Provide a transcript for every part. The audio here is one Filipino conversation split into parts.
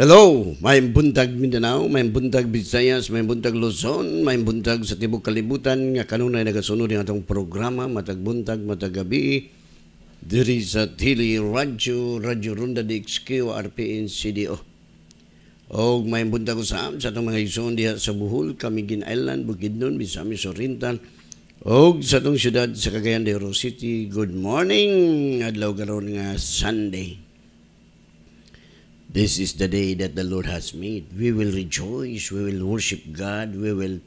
Hello, may buntag Mindanao, may buntag Visayas, may buntag Luzon, may buntag sa tibok kalibutan nga kanunay nagasunod ang atong programa matag buntag matag gabi diri sa Dili Radyo, Radyo Ronda DXQ, RPN CDO. Og may buntag usab sa atong mga igsoon diha sa Bohol, Camiguin Island, Bukidnon, Misamis Oriental, og sa atong syudad sa Cagayan de Oro City. Good morning, adlaw karon nga Sunday. This is the day that the Lord has made. We will rejoice. We will worship God. We will...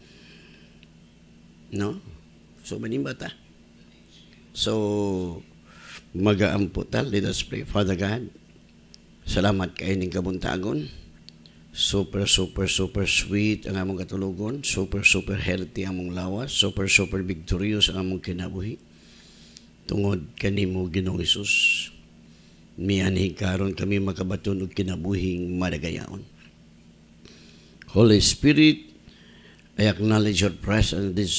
No? So many bata. So, magaan po Let us pray. Father God, salamat kayo ng kabuntagon. Super, super, super sweet ang among katulogon. Super, super healthy ang among lawas. Super, super victorious ang among kinabuhi. Tungod kanimo ginong Isus mianhi karon kami makabaton og kinabuhing madagayaon. Holy Spirit, I acknowledge your presence this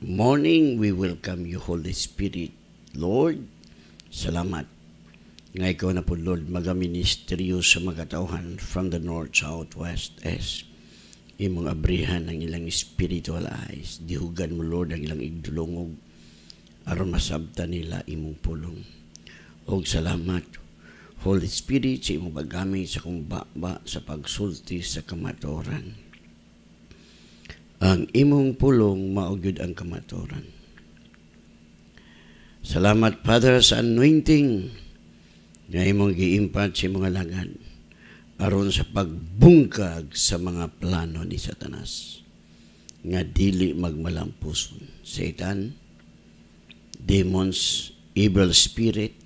morning. We welcome you, Holy Spirit. Lord, salamat. Nga ikaw na po, Lord, magaministeryo sa mga katauhan from the north, south, west, east. Imong abrihan ang ilang spiritual eyes. Dihugan mo, Lord, ang ilang igdulungog aron masabta nila imong pulong. Og salamat Holy Spirit sa imong paggamit sa kong baba sa pagsulti sa kamatoran. Ang imong pulong maugyod ang kamatoran. Salamat, Father, sa anointing na imong giimpat sa mga langad aron sa pagbungkag sa mga plano ni Satanas nga dili magmalampuson. Satan, demons, evil spirit,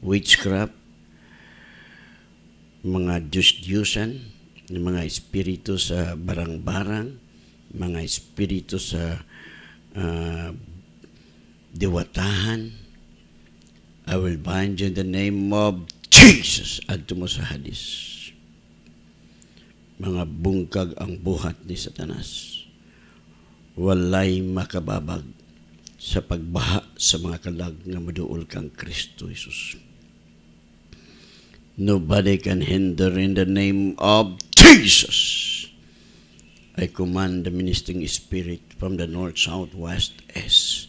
witchcraft, mga Diyos-Diyosan, mga espiritu sa barang-barang, mga espiritu sa uh, diwatahan. I will bind you in the name of Jesus. Adto mo sa hadis. Mga bungkag ang buhat ni Satanas. Walay makababag sa pagbaha sa mga kalag nga maduol kang Kristo Jesus. Nobody can hinder in the name of Jesus. I command the ministering spirit from the north, south, west, east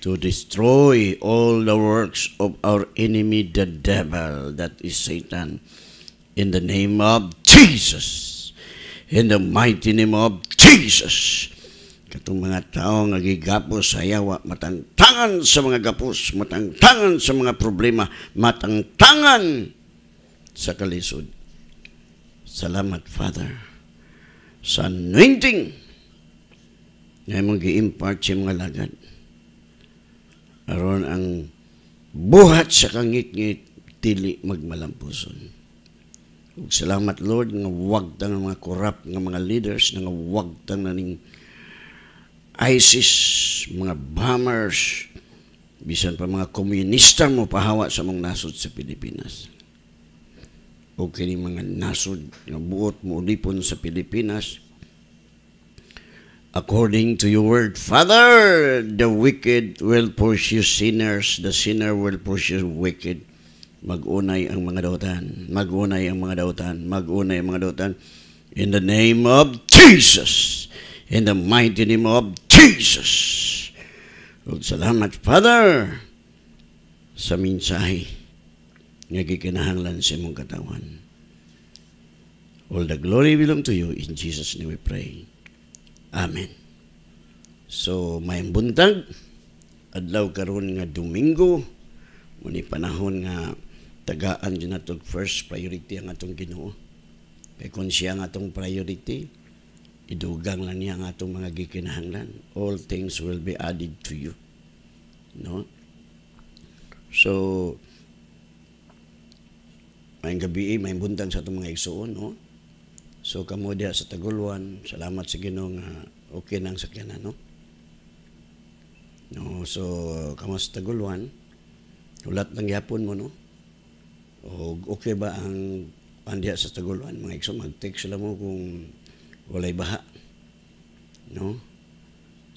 to destroy all the works of our enemy, the devil, that is Satan, in the name of Jesus. In the mighty name of Jesus. Katong mga tao nga gigapos sa yawa, matangtangan sa mga gapos, matangtangan sa mga problema, matangtangan sa kalisod. Salamat, Father, sa anointing na mong gi-impart sa mga lagad. Aron ang buhat sa kangit-ngit, tili magmalampuson. Ug salamat, Lord, nga wag tang mga corrupt nga mga leaders, nga wag tang naning ISIS, mga bombers, bisan pa mga komunista mo pahawa sa mong nasod sa Pilipinas o kini mga nasod na buot mo ulipon sa Pilipinas according to your word. Father, the wicked will pursue sinners, the sinner will pursue wicked. Magunay ang mga dautan, magunay ang mga dautan, magunay ang mga dautan. In the name of Jesus, in the mighty name of Jesus. Salamat, Father, sa mensahe nga gikinahanglan sa imong katawan. All the glory belong to you. In Jesus' name we pray. Amen. So, may buntag. Adlaw karon nga Domingo. Muni panahon nga tagaan dyan atong first priority ang atong ginoo. Kaya kung siya ang atong priority, idugang lang niya ang atong mga gikinahanglan. All things will be added to you. No? So, may gabi, eh, may buntag sa itong mga igsuon. No? So, kamo diha sa Taguluan, salamat sa Ginoo uh, okay nang sakyanan. No? No, so, kamo sa Taguluan, ulat lang yapon mo, no? O okay ba ang pandiya sa Taguluan? mga igsuon? Mag-text sila mo kung walay baha. No?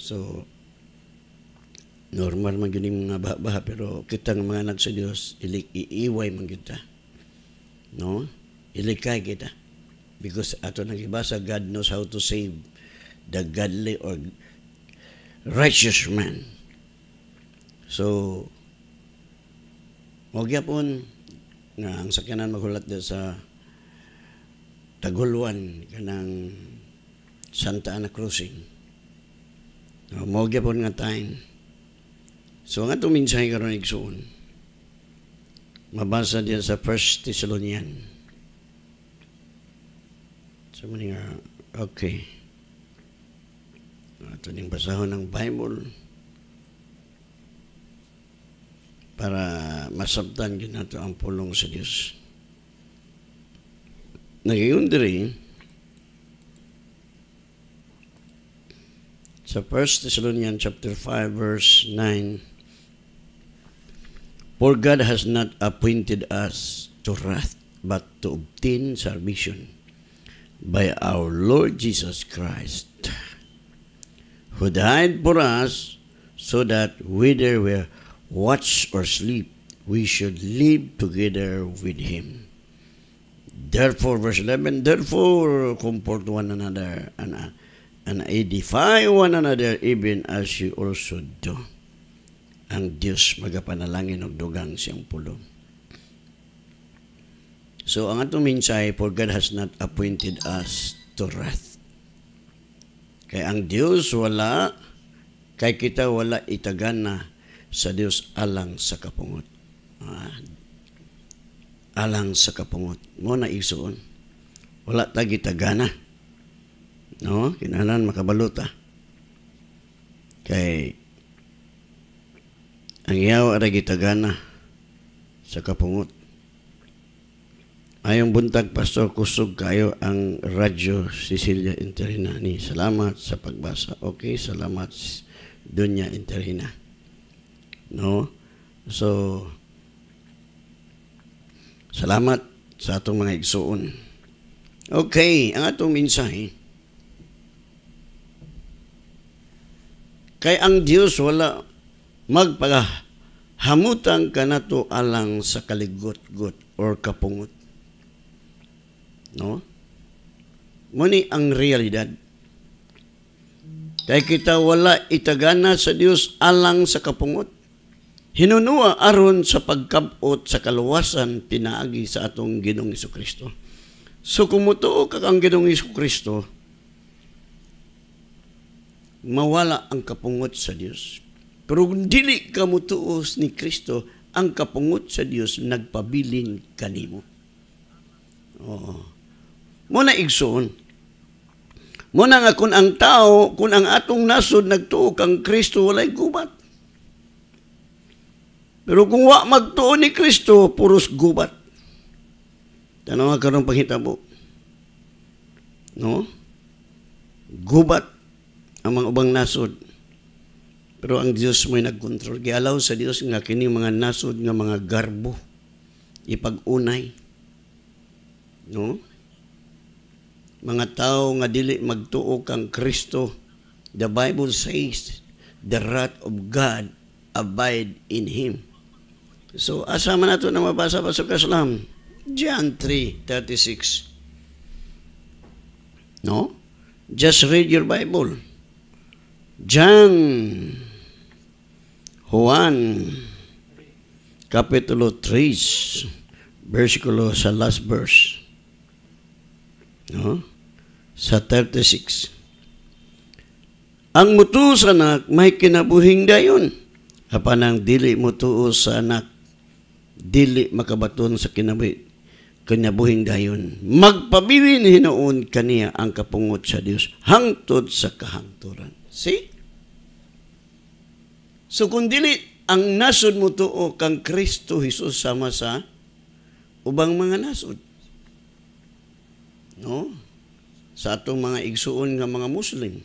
So, normal man yun mga baha-baha, pero kita ng mga anak sa Diyos, iiway man kita. No? Ilikay kita. Because ato nagibasa, God knows how to save the godly or righteous man. So, magyapon nga ang sakyanan maghulat din sa Taguluan kanang Santa Ana Crossing. Magyapon nga time. So, nga tuminsay karon igsuon. Mabasa din sa 1 Thessalonian. So, muna okay. Ito ning basahon ng Bible para masabtan din nato ang pulong sa Diyos. Nagayon diri sa 1 Thessalonians chapter 5 verse 9 For God has not appointed us to wrath, but to obtain salvation by our Lord Jesus Christ, who died for us, so that whether we watch or sleep, we should live together with Him. Therefore, verse 11, therefore, comfort one another and, and edify one another, even as you also do. ang Dios magapanalangin og dugang siyang pulo. So ang atong mensahe for God has not appointed us to wrath. Kay ang Dios wala kay kita wala itagana sa Dios alang sa kapungot. Ah, alang sa kapungot. Mo na igsoon. Wala ta gitagana. No, Kinahanglan makabalot ah. Kay ang iyaw aray gitagana sa kapungot. Ayong buntag, Pastor, kusog kayo ang Radyo Sicilia Ni, Salamat sa pagbasa. Okay, salamat Dunya Interina. No? So, salamat sa atong mga igsuon. Okay, ang atong mensahe. Kay ang Diyos wala magpaga hamutang kanato alang sa kaligot-got or kapungot. No? Muni ang realidad. Kaya kita wala itagana sa Dios alang sa kapungot. Hinunua aron sa pagkabot sa kaluwasan pinaagi sa atong Ginoong Kristo. So kumutuo ka kang Ginoong Kristo, mawala ang kapungot sa Dios pero kung dili ka mo tuos ni Kristo, ang kapungot sa Dios nagpabilin kanimo. Oo. Muna igsoon. Muna nga kung ang tao, kung ang atong nasod nagtuo kang Kristo, walay gubat. Pero kung wa magtuo ni Kristo, puros gubat. Tanawa karong panghitabo. No? Gubat ang mga ubang nasod pero ang Dios mo'y nagkontrol. Gialaw sa Diyos nga kini mga nasod nga mga garbo ipag-unay. No? Mga tao nga dili magtuo kang Kristo. The Bible says the wrath of God abide in him. So asama nato na mabasa pa sa Islam. John 3:36. No? Just read your Bible. John Juan, kapitulo 3, versikulo sa last verse. No? Sa 36. Ang mutuo sa anak, may kinabuhing dayon. Apan ang dili mutuo sa anak, dili makabaton sa kinabuhi, kinabuhing dayon. Magpabilin hinuon kaniya ang kapungot sa Dios hangtod sa kahangturan. See? So kung dili ang nasod mo tuo kang Kristo Hesus sama sa ubang mga nasod. No? Sa atong mga igsuon nga mga Muslim.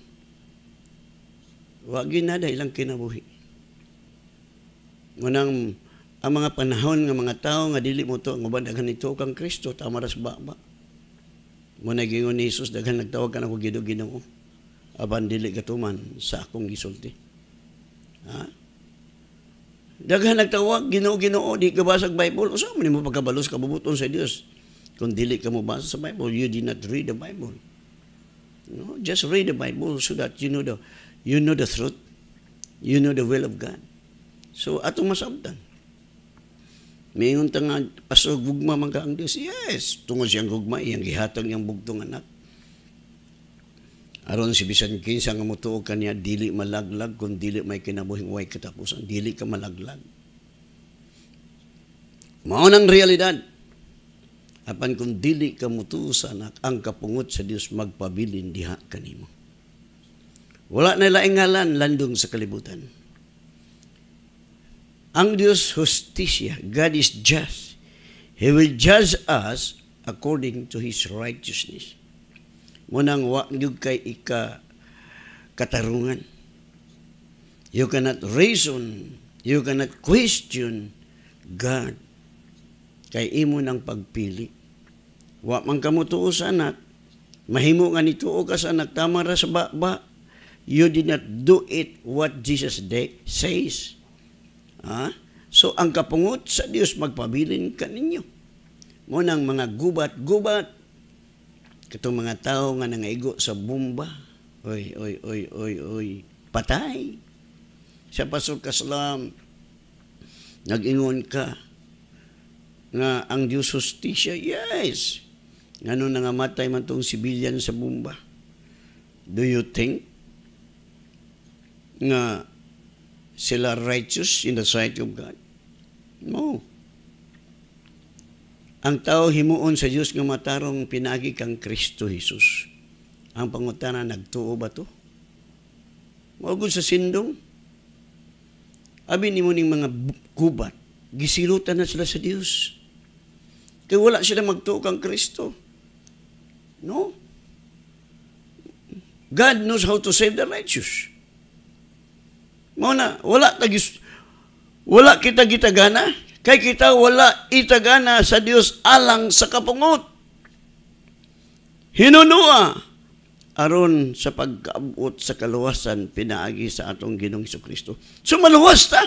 Wa ginada ilang kinabuhi. Munang ang mga panahon nga mga tao nga dili mo to ang uban daghan nito kang Kristo tamaras ba ba. Mo nagingon ni Hesus daghan nagtawag ka na ko Ginoo. Aban dili gatuman sa akong gisulti. Ha? Daghan nagtawag, Ginoo Ginoo, di ka basag Bible. Usa man mo pagkabalos ka bubuton sa Dios. Kung dili ka mo basa sa Bible, you did not read the Bible. No, just read the Bible so that you know the you know the truth. You know the will of God. So atong masabtan. Mayon ta nga pasog gugma man ka ang Dios. Yes, tungod siyang gugma iyang gihatag yang bugtong anak aron si bisan kinsa nga motuo kaniya dili malaglag kun dili may kinabuhing way katapusan dili ka malaglag mao nang realidad apan kung dili ka motuo anak ang kapungot sa Dios magpabilin diha kanimo wala na laing ngalan landong sa kalibutan ang Dios hostisya God is just He will judge us according to His righteousness Munang wa gyud kay ika katarungan. You cannot reason, you cannot question God. Kay imo ng pagpili. Wa man kamo tuo sa anak, mahimo nga nituo ka sa anak tama ra sa ba, You did not do it what Jesus de- says. Ha? So ang kapungot sa Dios magpabilin kaninyo. Mo nang mga gubat-gubat Katong mga tao nga nangaigo sa bomba. Oy, oy, oy, oy, oy. Patay. Sa pasok ka salam, nagingon ka nga ang Diyos hostisya. Yes. Ano nga Ngano nangamatay man tong civilian sa bomba. Do you think nga sila righteous in the sight of God? No. Ang tao himuon sa Dios nga matarong pinagi kang Kristo Hesus. Ang pangutana nagtuo ba to? Maugod sa sindong. Abi nimo ning mga gubat, gisilutan na sila sa Dios. Kaya wala sila magtuo kang Kristo. No? God knows how to save the righteous. Mao na wala tagis wala kita gitagana Kay kita wala itagana sa Dios alang sa kapungot. Hinunua aron sa pagkaabot sa kaluwasan pinaagi sa atong Ginoong Kristo. So maluwas ta.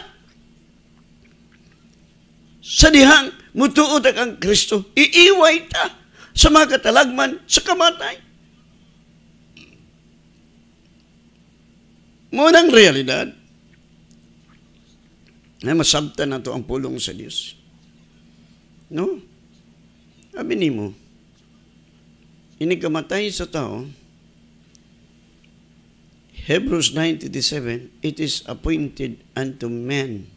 Sa dihang mutuod ang Kristo, iiway ta sa mga katalagman sa kamatay. Munang realidad, na masabta na to ang pulong sa Dios. No? Abi mo, inikamatay sa tao, Hebrews 9.37, It is appointed unto men,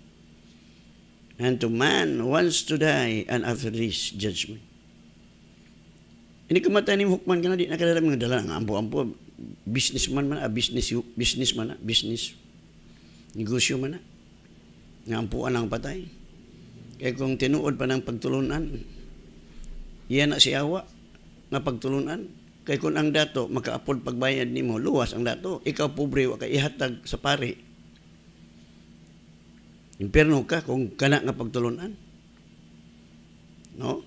unto man once to die, and after this, judgment. Inikamatay ni hukman ka na, di nakalaram nga dala, ang ampo-ampo, businessman man, ah, business, business man, ah, business, nga ampuan ang patay. Kay kung tinuod pa ng pagtulunan, iya na si siyawa nga pagtulunan. Kay kung ang dato, makaapod pagbayad ni mo, luwas ang dato, ikaw pobre, wa ka ihatag sa pari. Impierno ka kung kana nga pagtulunan. No?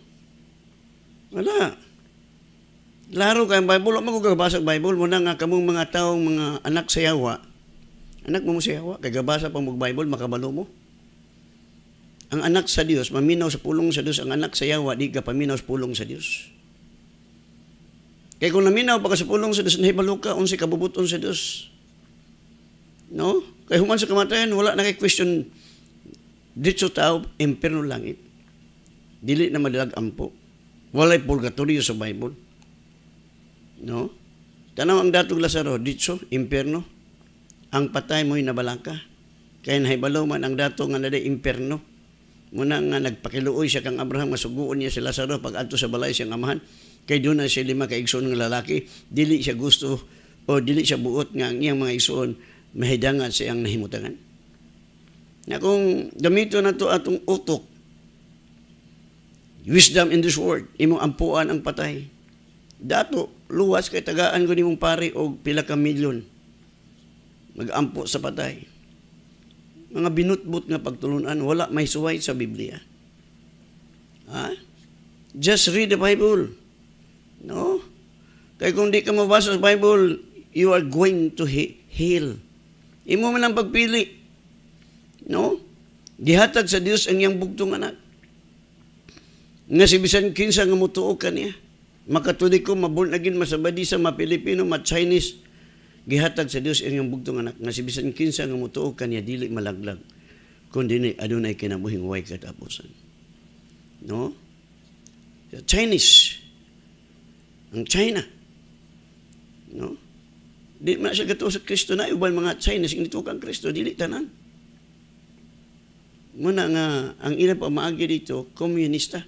Wala. Laro ka ang Bible, magugabasa Bible mo na nga kamong mga taong mga anak sa sayawa, anak mo mo sayawa, kagabasa pang mag-Bible, makabalo mo. Ang anak sa Dios, maminaw sa pulong sa Dios, ang anak sa yawa, di ka paminaw sa pulong sa Dios. Kaya kung naminaw pa ka sa pulong sa Dios, nahibalo ka, unsi kabubuton sa Dios. No? Kaya human sa kamatayan, wala na kay question dito tao, imperno langit. Dili na madalag ampo. Walay purgatorio sa Bible. No? Tanaw ang datog Lazaro, dito, imperno. Ang patay mo'y nabalangka. Kaya nahibalo man ang datog nga naday imperno Muna nga nagpakiluoy siya kang Abraham, suguon niya si Lazaro pag adto sa balay siyang amahan. Kay doon na siya lima kaigsoon nga lalaki, dili siya gusto o dili siya buot nga ang iyang mga igsoon mahidangan sa iyang nahimutangan. Na kung gamito na to atong utok, wisdom in this world, imong ampuan ang patay. Dato, luwas kay tagaan ko ni mong pare og pila ka milyon. mag-ampo sa patay mga binutbut nga pagtulunan, wala may suway sa Biblia. Ha? Just read the Bible. No? Kay kung di ka mabasa sa Bible, you are going to heal. Imo man ang pagpili. No? Gihatag sa Dios ang iyang bugtong anak. Nga si bisan kinsa nga mutuo kaniya. Makatulik ko mabulnagin masabadi sa mapilipino, ma-Chinese, gihatag sa Dios inyong bugtong anak nga si bisan kinsa nga motuog kaniya dili malaglag kun dini adunay kinabuhing way katapusan. No? The Chinese ang China. No? Di man siya gato sa Kristo na uban mga Chinese ang kang Kristo dili tanan. Muna nga ang ilang pamaagi dito komunista.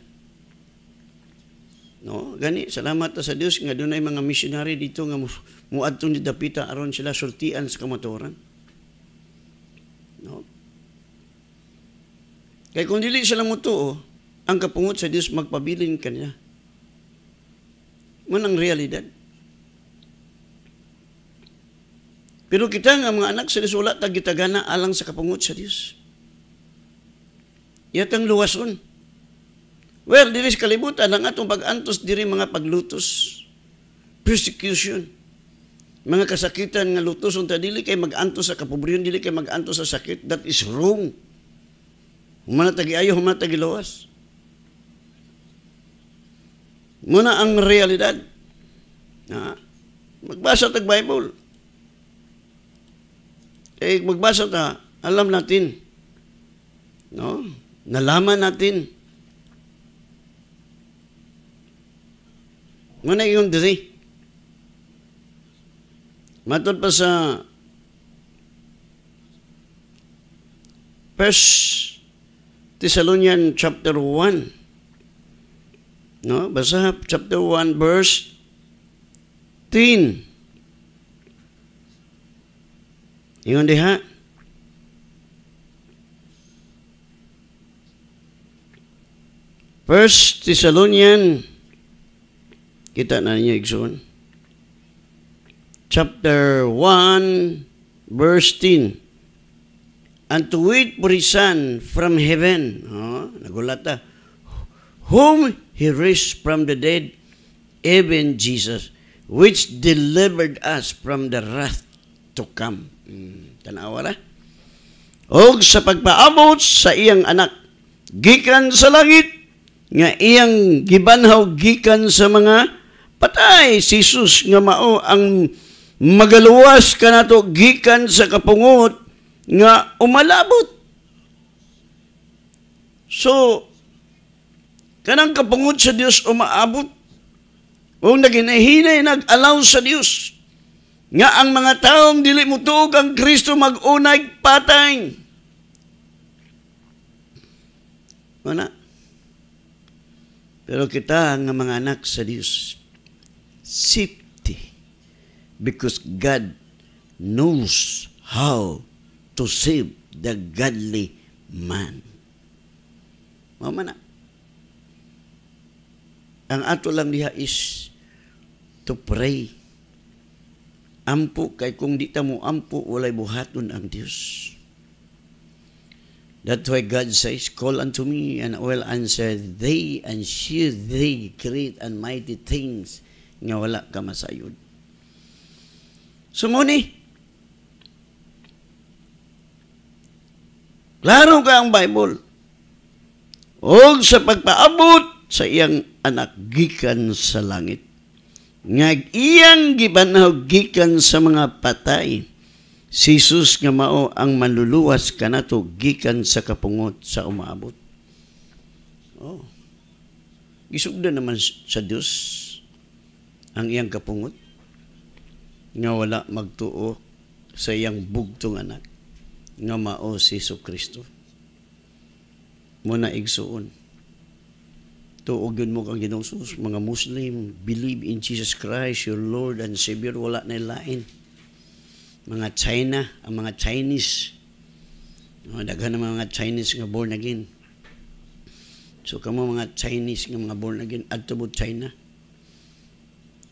No, gani salamat ta sa Dios nga dunay mga missionary dito nga muadto ni dapita aron sila sultian sa kamatuoran. No. Kay kung dili sila mutuo, ang kapungot sa Dios magpabilin kanya. Man ang realidad. Pero kita nga mga anak sa wala ta gitagana alang sa kapungot sa Dios. Yatang luwason. Well, diri sa kalibutan ang atong pag-antos diri mga paglutos, persecution, mga kasakitan nga lutos unta dili kay mag-antos sa kapobryon, dili kay mag-antos sa sakit. That is wrong. Humana tagiayo, humana lawas. Muna ang realidad. Na, magbasa tag Bible. Eh, magbasa ta, alam natin. No? Nalaman natin Nga na yung diri. Matod pa sa First Thessalonian chapter 1. No, basa chapter 1 verse 10. Ingon diha. First Thessalonians Kita na ninyo igsoon. Chapter 1, verse 10. And to wait for his son from heaven. Oh, nagulata. Ah, whom he raised from the dead, even Jesus, which delivered us from the wrath to come. Hmm, tanawa ra. O sa pagpaabot sa iyang anak, gikan sa langit, nga iyang gibanhaw gikan sa mga Patay si Jesus nga mao ang magaluwas kanato gikan sa kapungot nga umalabot. So, kanang kapungot sa Dios umaabot. Kung naginahinay, nag-allow sa Dios nga ang mga taong dili mo ang Kristo magunay patay. Wala. Pero kita nga mga anak sa Dios, safety because God knows how to save the godly man. Mama na. Ang ato lang diha is to pray. Ampo kay kung di ta mo ampo walay buhaton ang Dios. That's why God says, Call unto me, and I will answer thee, and shew thee great and mighty things nga wala ka masayod. Sumuni. Klaro ka ang Bible. O sa pagpaabot sa iyang anak gikan sa langit. Nga iyang gibanaw gikan sa mga patay. Si Jesus nga mao ang manluluwas kanato gikan sa kapungot sa umaabot. Oh. Gisugda naman sa Dios ang iyang kapungot nga wala magtuo sa iyang bugtong anak nga mao si Iso Kristo. Muna igsuon. Tuog mo kang ginausos. Mga Muslim, believe in Jesus Christ, your Lord and Savior. Wala na lain. Mga China, ang mga Chinese. No, oh, daghan ang mga Chinese nga born again. So kamo mga Chinese nga mga born again, adto mo China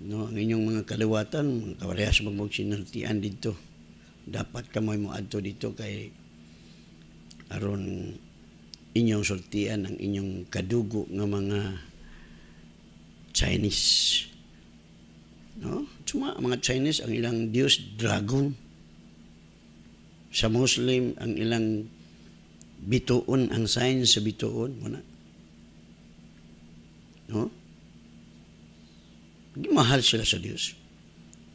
no, ang inyong mga kaliwatan, mga kaparehas magbog sinultian dito. Dapat kamoy mo adto dito kay aron inyong sultian ang inyong kadugo ng mga Chinese. No? Suma, mga Chinese, ang ilang Dios dragon. Sa Muslim, ang ilang bituon, ang sign sa bituon. mo na No? mahal sila sa Dios.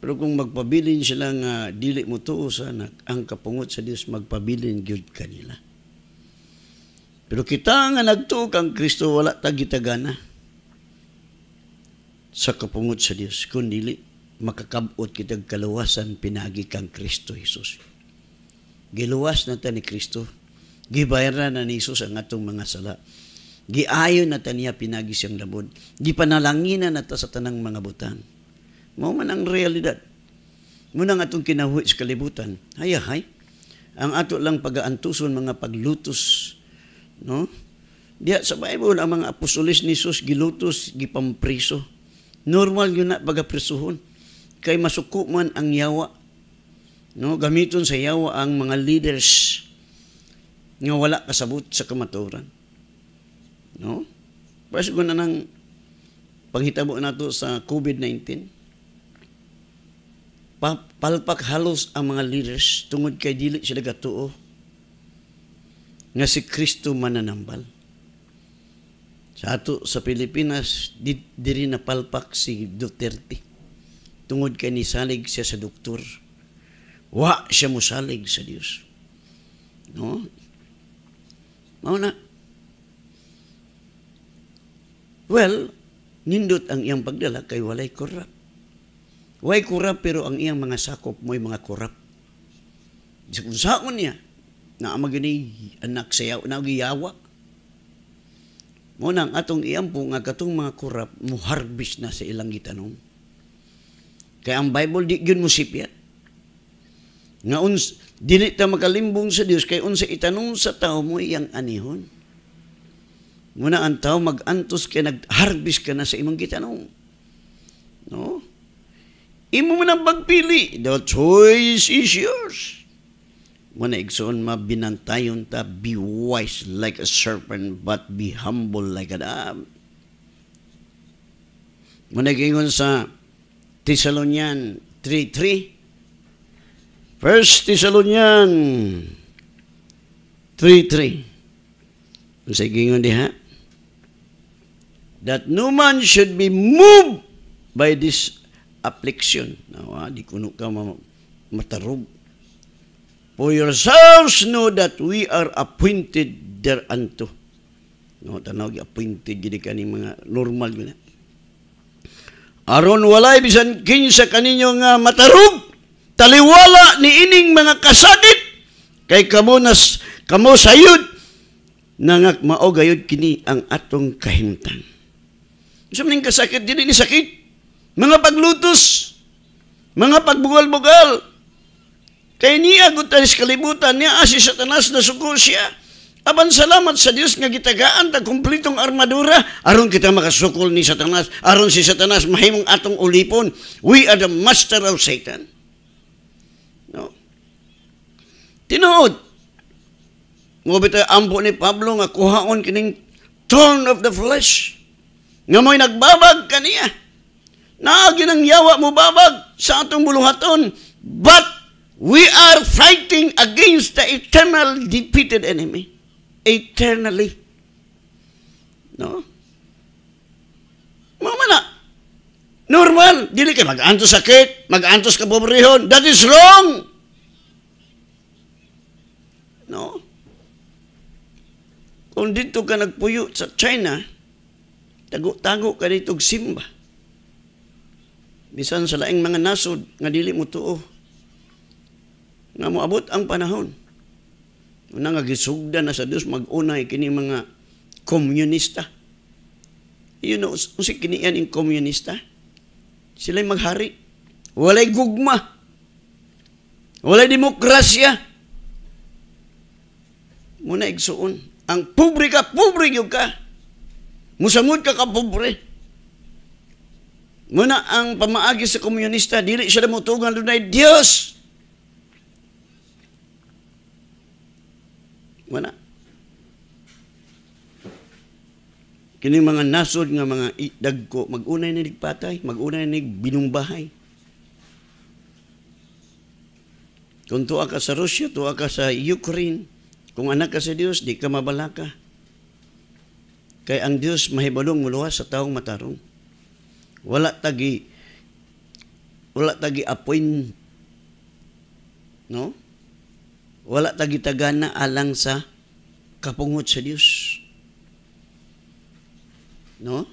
Pero kung magpabilin sila nga dili mo tuo sa anak, ang kapungot sa Dios magpabilin gyud kanila. Pero kita nga nagtuo kang Kristo wala tagitagana sa kapungot sa Dios kun dili makakabot kitag kaluwasan pinagi kang Kristo Hesus. Giluwas na ta ni Kristo. Gibayaran na ni Hesus ang atong mga sala Giayon na taniya pinagi siyang labod. Gipanalanginan na ta sa tanang mga butan. Mao man ang realidad. Muna nga itong kinahuwi sa kalibutan. Hayahay. Ang ato lang pagaantuson mga paglutos. No? Diya sa Bible, ang mga apostolis ni Jesus, gilutos, gipampriso. Normal yun na pagaprisuhon. Kay masuko man ang yawa. No? Gamiton sa yawa ang mga leaders nga wala kasabot sa kamaturan. No? Pwede ko na nang panghitabo nato sa COVID-19. palpak halos ang mga leaders tungod kay dili sila gatuo nga si Kristo mananambal. Sa ato sa Pilipinas, diri na palpak si Duterte. Tungod kay nisalig siya sa doktor. Wa siya musalig sa Dios. No? Mao na, Well, nindot ang iyang pagdala kay walay korap. Walay korap pero ang iyang mga sakop mo'y mga korap. Kung saon niya, na magini anak sayaw, na giyawa. Munang atong iampo nga katong mga korap, muharbis na sa ilang gitanong. Kaya ang Bible di gyud mo Ngaon, Nga dili ta makalimbong sa Dios kay unsa itanong sa tao mo iyang anihon. Muna antaw, mag-antos ka, nag-harvest ka na sa imong gitanong. No? Imo man ang pagpili. The choice is yours. Muna igsoon mabinantayon ta, be wise like a serpent, but be humble like a dove. Muna gingon sa Thessalonian 3.3. First Thessalonian 3.3. Sige ngon diha that no man should be moved by this affliction. Now, ah, di kuno ka matarog. For yourselves know that we are appointed thereunto. No, tanaw, appointed gini ka ni mga normal yun. Aron walay bisan kinsa kaninyo nga matarog, taliwala ni ining mga kasakit, kay kamo, nas, kamo sayod, nangak mao kini ang atong kahimtang. Sa maning kasakit, dili ni sakit. Mga paglutos, mga pagbugal-bugal. Kay niya gutan sa kalibutan niya, ah, si satanas na suko siya. Aban salamat sa Dios nga gitagaan ta kumpletong armadura aron kita makasukol ni Satanas aron si Satanas mahimong atong ulipon we are the master of Satan no Tinuod mo bitaw ambo ni Pablo nga kuhaon kining thorn of the flesh nga mo'y nagbabag kaniya. Naagin ang yawa mo babag sa atong buluhaton. But we are fighting against the eternal defeated enemy. Eternally. No? Mama na. Normal. Dili ka mag-antos sakit, mag-antos ka pobrehon. That is wrong. No? Kung dito ka nagpuyo sa China, Tago-tago ka dito simba. Bisan sa laing mga nasod nga dili mo tuo. Nga moabot ang panahon. Una nga gisugda na sa Dios magunay kini mga komunista. You know, usi kini yan yung komunista. Sila'y maghari. Walay gugma. Walay demokrasya. Muna igsuon. Ang pubrika ka, pobre ka. Musangod ka ka pobre. Muna ang pamaagi sa komunista, dili siya namutugan doon ay Diyos. Muna. Kini mga nasod nga mga dagko, magunay unay na nagpatay, mag-unay na binumbahay. Kung tuwa ka sa Rusya, tuwa ka sa Ukraine, kung anak ka sa Dios, di ka mabalaka. Kay ang Dios mahibalong muluwas sa taong matarong. Wala tagi wala tagi appoint no? Wala tagi tagana alang sa kapungot sa Dios. No?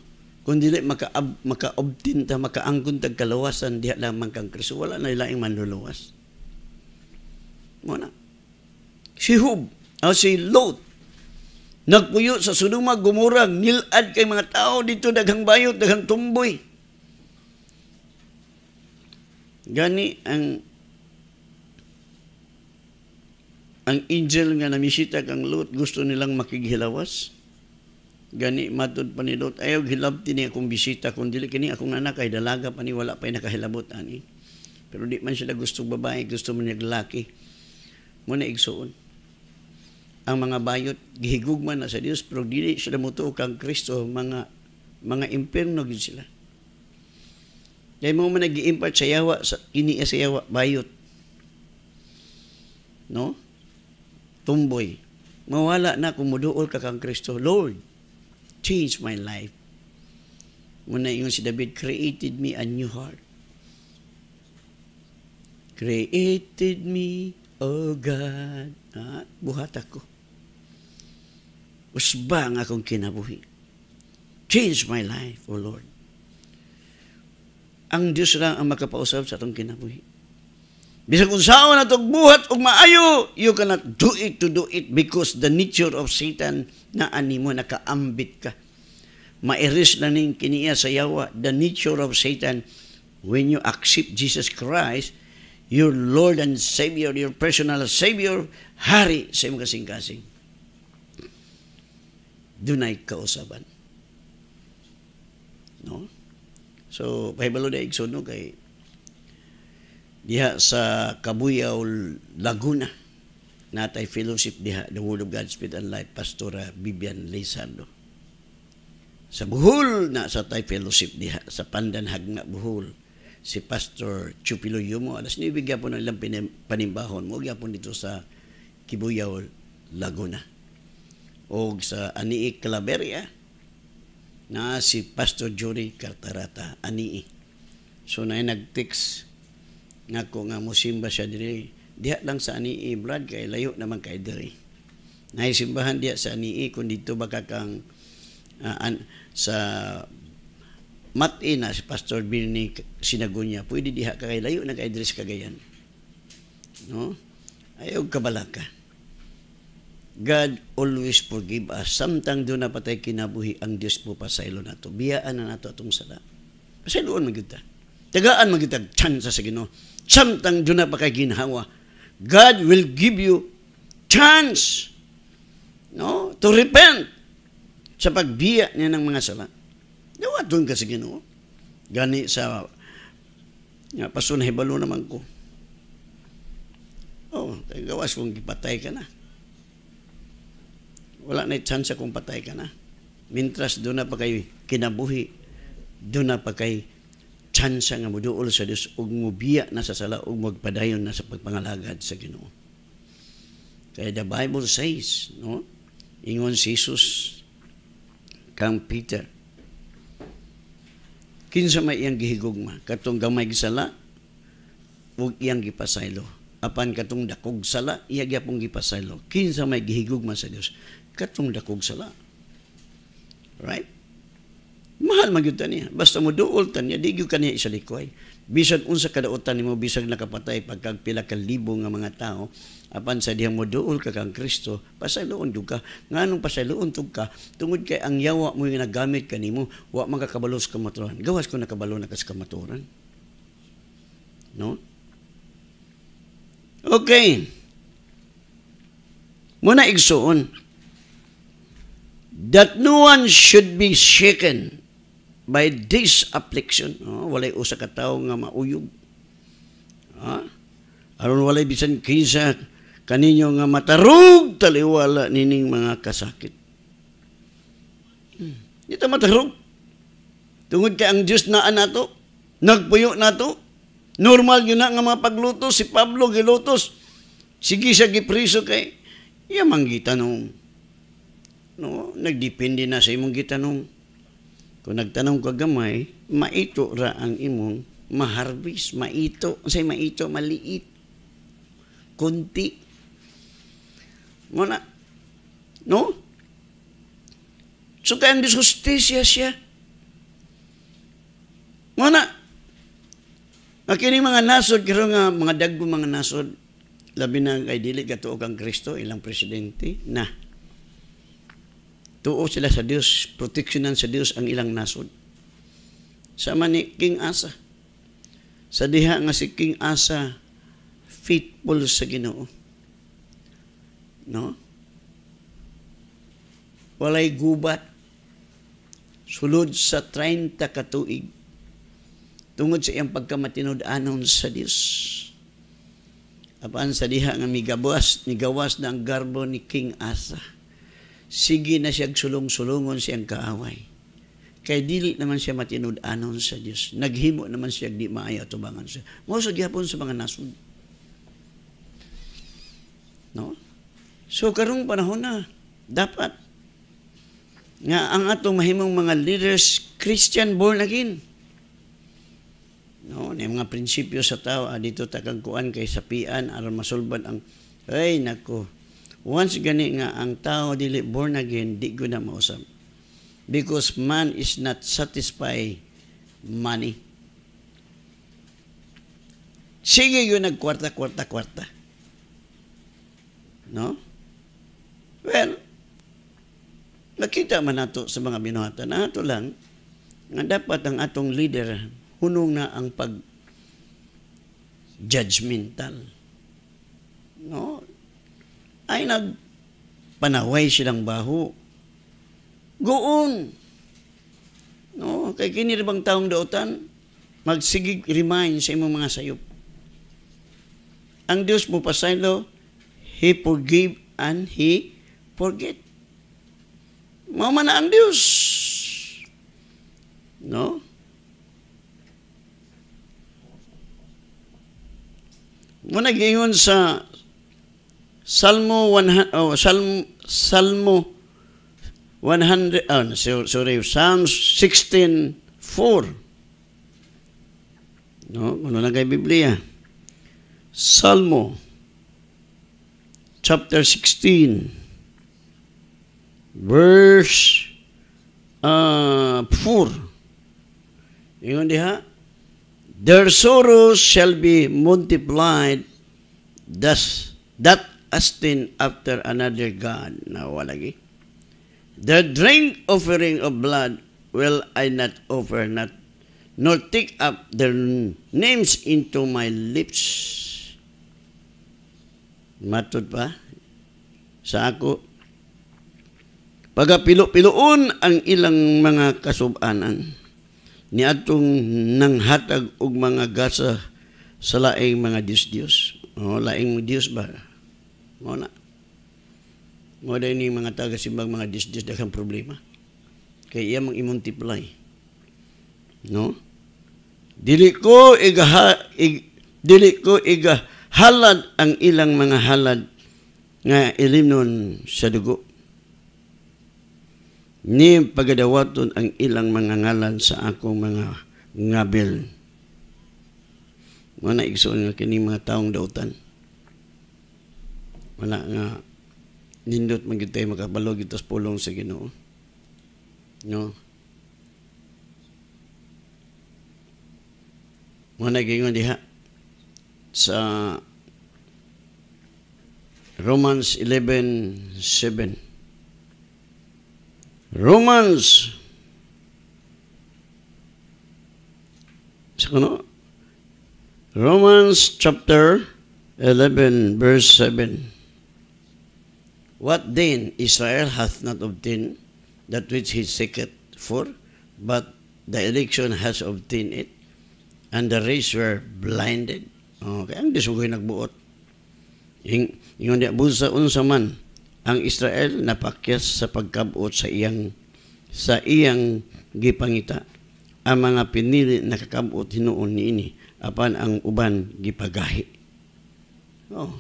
Kung dili maka maka obtain ta maka angkon tag kalawasan diha lamang kang Kristo wala na ilaing manluluwas. Mo na. Si Hub, o si Lot, Nagpuyo sa Sodoma, gumurag, nilad kay mga tao dito daghang bayot, daghang tumboy. Gani ang ang angel nga namisita kang Lot, gusto nilang makighilawas. Gani matod pa ni Lot, ayaw hilabti niya akong bisita, kung dili kini akong anak ay dalaga pa ni, wala pa nakahilabot ani. Pero di man sila gusto babae, gusto man niya lalaki. Muna igsuon ang mga bayot gihigugma na sa Dios pero dili sila motuo kang Kristo mga mga impierno gid sila. Dahil mo man nag-impact sa yawa, sa, kini sa yawa, bayot. No? Tumboy. Mawala na kung muduol ka kang Kristo. Lord, change my life. Muna yung si David, created me a new heart. Created me, oh God. Ah, buhat ako usba ang akong kinabuhi. Change my life, O Lord. Ang Diyos lang ang makapausap sa atong kinabuhi. Bisag unsaon na buhat og maayo, you cannot do it to do it because the nature of Satan na animo nakaambit ka. Mairis na ning kiniya sa yawa, the nature of Satan, when you accept Jesus Christ, your Lord and Savior, your personal Savior, hari sa imong kasing-kasing dunay kausaban. No? So, pahibalo na igsuno kay diha sa Kabuyaw, Laguna, natay fellowship diha, the Word of God, Spirit and Life, Pastora ah, Bibian Lizardo. Sa Buhol na sa tay fellowship diha, sa pandan hagna Buhol, si Pastor Chupilo Yumo, alas niyo bigyan po ng ilang panimbahon, mo gyapon dito sa Kibuyaw, Laguna o sa Anii Claveria na si Pastor Jury Cartarata Anii. So na nag-text nga ko nga musimba siya diri diha lang sa Anii Brad kay layo naman kay diri. simbahan diha sa Anii kun dito baka kang uh, an, sa matina si Pastor Birni Sinagunya pwede diha kay layo na kay diri sa Cagayan. No? Ayaw kabalaka. ka. God always forgive us. Samtang doon na patay kinabuhi, ang Diyos po pa sa ilo nato. Biyaan na nato atong sala. Kasi doon magita. Tagaan magita, chance sa Ginoo. Samtang doon na pa kay ginhawa, God will give you chance no, to repent sa pagbiya niya ng mga sala. Dawa doon ka sa Ginoo. Gani sa nga pasunahibalo naman ko. Oh, gawas kung gipatay ka na wala na chance kung patay ka na. Mintras doon na pa kay kinabuhi, doon na pa kay chance nga mo duol sa Dios ug mubiya na sa sala ug magpadayon na sa pagpangalagad sa Ginoo. Kaya the Bible says, no? Ingon si Jesus kang Peter. Kinsa may iyang gihigugma, katong gamay gisala ug iyang gipasaylo. Apan katong dakog sala, iya gyapong gipasaylo. Kinsa may gihigugma sa Dios katong dakog sala. Right? Mahal magyuta niya. Basta mo duol tan niya, di kaniya isalikway. Bisan unsa kadaotan nimo bisan nakapatay pagkag pila ka libo nga mga tao, apan sa dihang mo duol ka kang Kristo, pasayloon jud ka. Nganong pasayloon tug ka? Tungod kay ang yawa mo nga nagamit kanimo, wa man kakabalo sa kamaturan. Gawas ko nakabalo na ka sa kamaturan. No? Okay. Muna igsuon that no one should be shaken by this affliction. Oh, walay usa ka tawo nga mauyog. Ha? Aron walay bisan kinsa kaninyo nga matarog taliwala nining mga kasakit. Hmm. Ito matarog. Tungod kay ang Dios naa nato, nagpuyo to. Normal yun na nga mga paglutos si Pablo gilutos. Sige siya gipriso kay iya mangita nung No, nagdepende na sa imong gitanong. Kung nagtanong ka gamay, maito ra ang imong maharbis, maito. Say maito, maliit. Kunti. Muna. No? So kaya ang disjustisya siya. Muna. Akining mga nasod, karo nga mga daggo mga nasod, labi na kay dili gatuok ang Kristo, ilang presidente, na Tuo sila sa Dios, proteksyonan sa Dios ang ilang nasod. Sama ni King Asa. Sa diha nga si King Asa faithful sa Ginoo. No? Walay gubat sulod sa 30 ka tuig tungod sa iyang pagkamatinud-anon sa Dios. Apan sa diha nga migawas, migawas na garbo ni King Asa sige na siya sulong-sulungon siyang kaaway. Kay dili naman siya matinud-anon sa Dios. Naghimo naman siya di maayo tubangan siya. Mo sa gyapon sa mga nasud. No? So karong panahon na dapat nga ang atong mahimong mga leaders Christian born again. No, ni mga prinsipyo sa tao ah, dito takagkuan kay sapian aron masulbad ang ay nako Once gani nga ang tao dili born again, di ko na mausap. Because man is not satisfied money. Sige yun nagkwarta, kwarta, kwarta. No? Well, nakita man nato sa mga binuhatan na ato lang nga dapat ang atong leader hunong na ang pag judgmental. No? ay nagpanaway silang baho. Goon! No, kay kiniribang taong dautan, magsigig remind sa imong mga sayop. Ang Dios mo pasaylo, He forgive and He forget. Mao man ang Dios. No? Mo nagingon sa Salmo 100 oh, Salmo Salmo 100 oh, no, sorry Psalms 16:4 No, ano na kay Biblia? Salmo chapter 16 verse uh, 4 Ingon diha Their sorrows shall be multiplied thus that astin after another God. Nawalagi. The drink offering of blood will I not offer, not, nor take up their names into my lips. Matod pa sa ako. Pagapilu-piluon ang ilang mga kasubanan ni atong nanghatag og mga gasa sa laing mga Diyos-Diyos. O, oh, laing mo Diyos ba? Mo na. Mo dahil ni mga taga simbang mga disdis daghang problema. Kay iya mang i-multiply. No? Dili ko igaha ig, dili ko igahalad ang ilang mga halad nga ilimnon sa dugo. Ni pagadawaton ang ilang mga ngalan sa akong mga ngabil. Mga igsoon nga kini mga taong dautan wala nga nindot magiging tayo makabalog itas pulong sa ginoo. No? na nagingon diha sa Romans 11:7 Romans sa kano? Romans chapter 11 verse 7 What then? Israel hath not obtained that which he seeketh for, but the election has obtained it, and the race were blinded. Okay, ang disugoy nagbuot. Yung ingon niya, busa unsa man, ang Israel napakyas sa pagkabuot sa iyang sa iyang gipangita ang mga pinili nakakabuot hinuon niini apan ang uban gipagahi. Oh,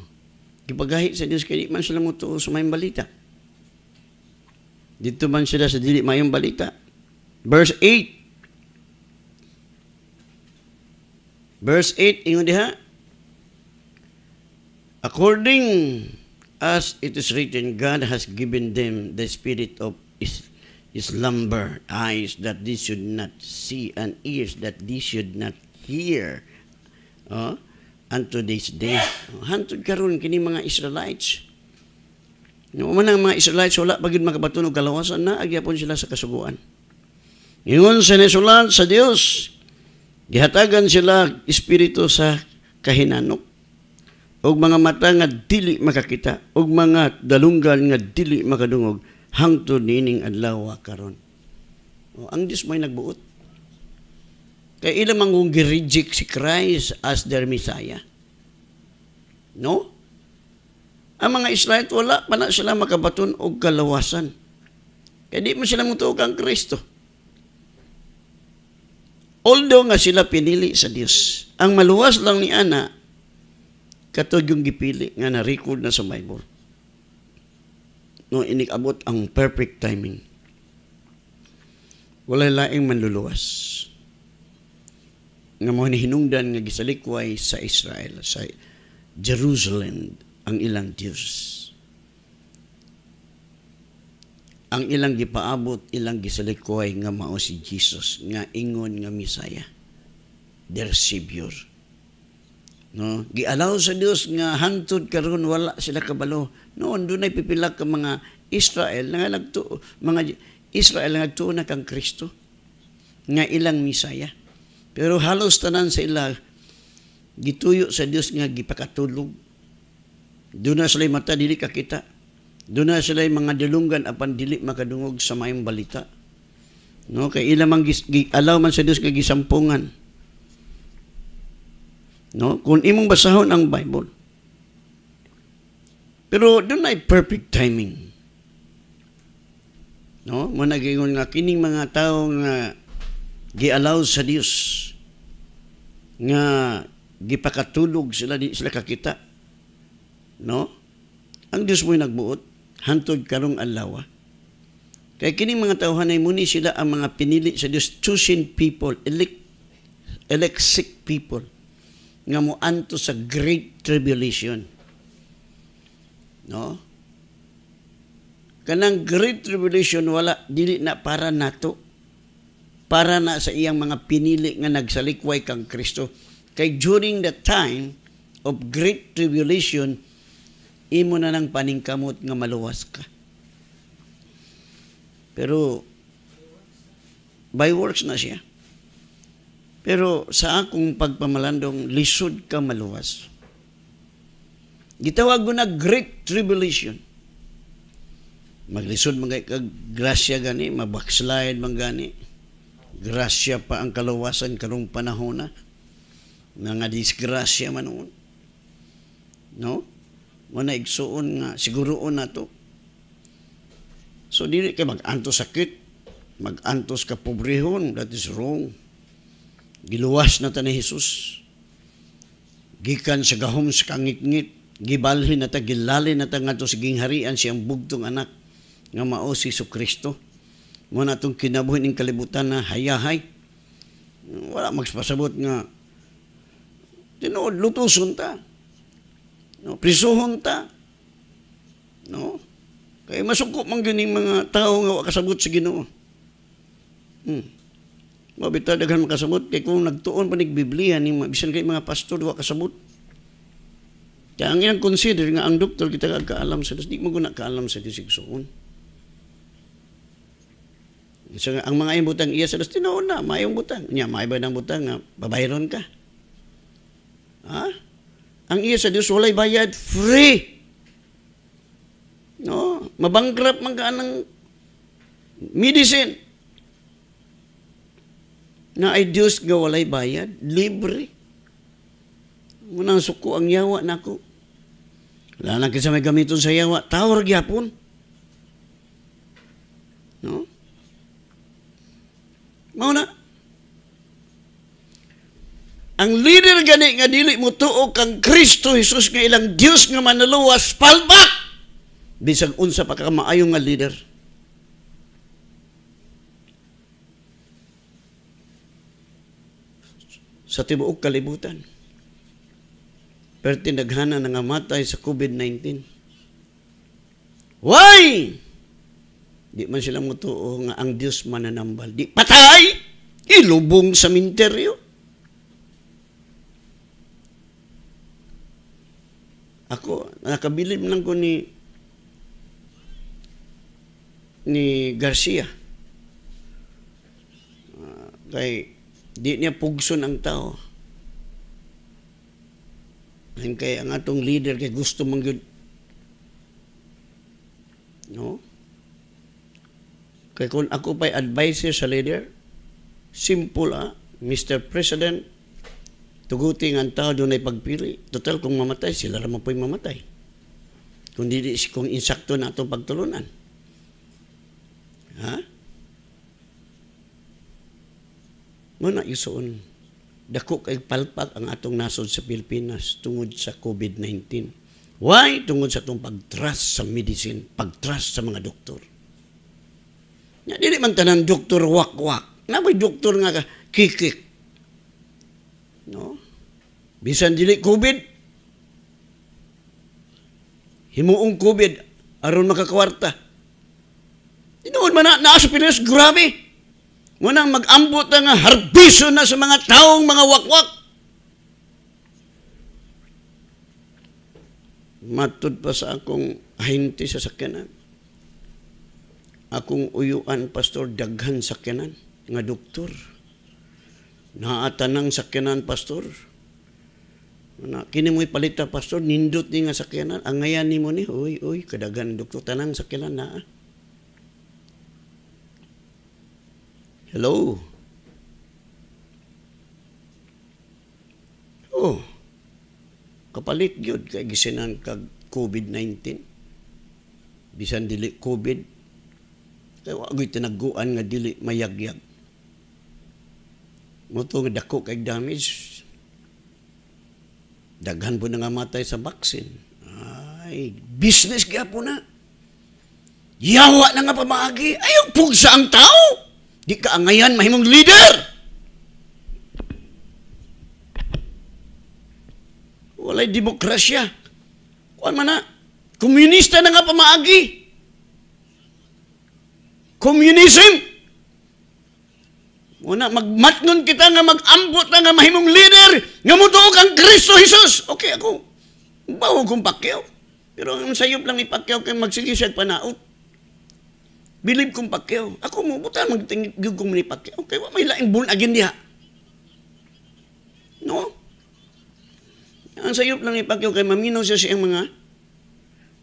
Kipagahit sa Dios kay di man sila mo sa mayong balita. Dito man sila sa dili mayong balita. Verse 8. Verse 8, ingon diha. According as it is written, God has given them the spirit of slumber, eyes that they should not see, and ears that they should not hear. Oh? unto this day. Hantod karon kini mga Israelites. Noong man ang mga Israelites, wala pagid makabaton og kalawasan na, agyapon sila sa kasuguan. Ngayon, sinisulan sa Dios, gihatagan sila espiritu sa kahinanok og mga mata nga dili makakita og mga dalunggan nga dili makadungog hangtod nining adlaw karon. O, ang Dios may nagbuot kaya eh, ilang mangong reject si Christ as their Messiah. No? Ang mga Israelite, wala pa na sila makabaton o kalawasan. Kaya di mo sila mutuog kang Kristo. Although nga sila pinili sa Dios, ang maluwas lang ni Ana, katod yung gipili nga na-record na sa Bible. No, inikabot ang perfect timing. Wala laing manluluwas nga mo hinungdan nga gisalikway sa Israel sa Jerusalem ang ilang Diyos. ang ilang gipaabot ilang gisalikway nga mao si Jesus nga ingon nga Misaya their savior no gialaw sa Dios nga hangtod karon wala sila kabalo noon dunay pipila ka mga Israel nga nagtuo mga Israel nga nagtuo na kang Kristo nga ilang Misaya pero halos tanan sa ila, gituyo sa Dios nga gipakatulog. Doon na sila mata, dili kakita. Doon na sila mga dilunggan apan dili makadungog sa mayong balita. No, kay ila man alaw man sa Dios nga gisampungan. No, kung imong basahon ang Bible. Pero doon ay perfect timing. No, mo nagingon nga kining mga tawo nga gialaw sa Dios nga gipakatulog sila di sila kakita. No? Ang Dios mo nagbuot hantod karong adlaw. Kay kini mga tawhanay muni sila ang mga pinili sa Dios chosen people, elect elect sick people nga moanto sa great tribulation. No? Kanang great tribulation wala dili na para nato para na sa iyang mga pinili nga nagsalikway kang Kristo. Kay during the time of great tribulation, imo na ng paningkamot nga maluwas ka. Pero, by works na siya. Pero sa akong pagpamalandong, lisod ka maluwas. Gitawag ko na great tribulation. Maglisod mga kag grasya gani, mabackslide man gani Grasya pa ang kalawasan karong panahon na. Mga disgrasya man noon. No? na igsuon nga, siguroon na to. So, dili kay mag-antos sakit, mag-antos ka pobrehon, that is wrong. Giluwas na ta ni Hesus. Gikan sa gahom sa kangit-ngit, gibalhin na ta, gilalin na ta nga to sa gingharian siyang bugtong anak nga mao si Kristo mo na itong kinabuhin ng kalibutan na hayahay. Wala magpasabot nga. Tinood, lutuson ta. No, prisuhon ta. No? Kaya masuko mang yun mga tao nga wakasabot sa ginoo. Hmm. Mabita daghan makasabot. Kaya kung nagtuon pa Biblia, ni bisan kay mga pastor, wakasabot. Kaya ang inang consider nga ang doktor kita kaalam sa Diyos, di mo ko kaalam sa Diyos igsoon. So, ang mga ayong butang iya sa Diyos, tinoon na, mayong butang. Nya, maiba ng butang, nga, ah, babayron ka. Ha? Ang iya sa Diyos, walay bayad, free. No? Mabangkrap man ka ng medicine. Na ay Diyos nga walay bayad, libre. Munang suko ang yawa nako. Wala na, kinsa may gamiton sa yawa, tawag yapon. No? Mauna. Ang leader gani nga dili mo tuo kang Kristo Hesus nga ilang Dios nga manaluwas palpak bisag unsa pa ka maayo nga leader. sa tibuok kalibutan. Pero tinaghana na nga matay sa COVID-19. Why? Di man sila mo tuo nga ang Dios mananambal. Di patay! Ilubong sa minteryo. Ako, nakabilib lang ko ni ni Garcia. Uh, kay di niya pugson ang tao. Kay ang atong leader kay gusto mangyud. No? Kaya kung ako pa'y advisor sa leader, simple ah, Mr. President, tuguting ang tao doon ay pagpili. Total, kung mamatay, sila naman po'y mamatay. Kung, di, kung insakto na itong pagtulunan. Ha? Muna, isoon. Dako kay palpak ang atong nasod sa Pilipinas tungod sa COVID-19. Why? Tungod sa itong pag sa medicine, pag sa mga doktor. Nga dili man tanan doktor wakwak. Na may doktor nga ka kikik. No? Bisan dili COVID. Himuong COVID aron makakwarta. Tinuod man na naa grabe. Munang mag-ambot nga harbiso na sa mga taong mga wakwak. Matod pa sa akong ahinti sa sakyanan akong uyuan pastor daghan sakyanan nga doktor naatanang sakyanan pastor na kini mo'y palita pastor nindot ni nga sakyanan ang ngayan nimo ni oy oy kadaghan doktor tanang sakyanan na hello oh kapalit gyud kay gisinan kag COVID-19 bisan dili COVID kaya ako'y tinaguan nga dili mayagyag. Muto nga dako kay damage. Daghan po na nga matay sa vaccine. Ay, business kaya po na. Yawa na nga pamaagi. Ayaw pugsa ang tao. Di ka angayan mahimong leader. Walay demokrasya. Kuan man na. Komunista na nga pamaagi. Communism. Una, magmatnon kita nga magambot na nga mahimong leader nga mutuok ang Kristo Jesus. Okay ako. Bawo kong Pacquiao. Pero ang sayop lang ni kay kay magsigisag panaot. Bilib kong Pacquiao. Ako mo, buta magtingit kong ni Pacquiao. Kaya wa may laing bunagin diha. No? Ang sayop lang ni kay maminaw siya sa mga